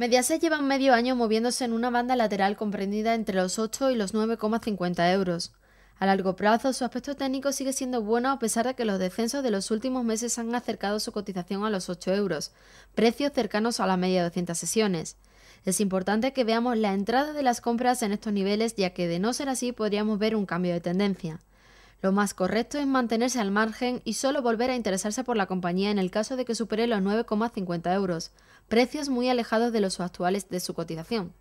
Mediaset llevan medio año moviéndose en una banda lateral comprendida entre los 8 y los 9,50 euros. A largo plazo, su aspecto técnico sigue siendo bueno a pesar de que los descensos de los últimos meses han acercado su cotización a los 8 euros, precios cercanos a la media de 200 sesiones. Es importante que veamos la entrada de las compras en estos niveles, ya que de no ser así podríamos ver un cambio de tendencia. Lo más correcto es mantenerse al margen y solo volver a interesarse por la compañía en el caso de que supere los 9,50 euros, precios muy alejados de los actuales de su cotización.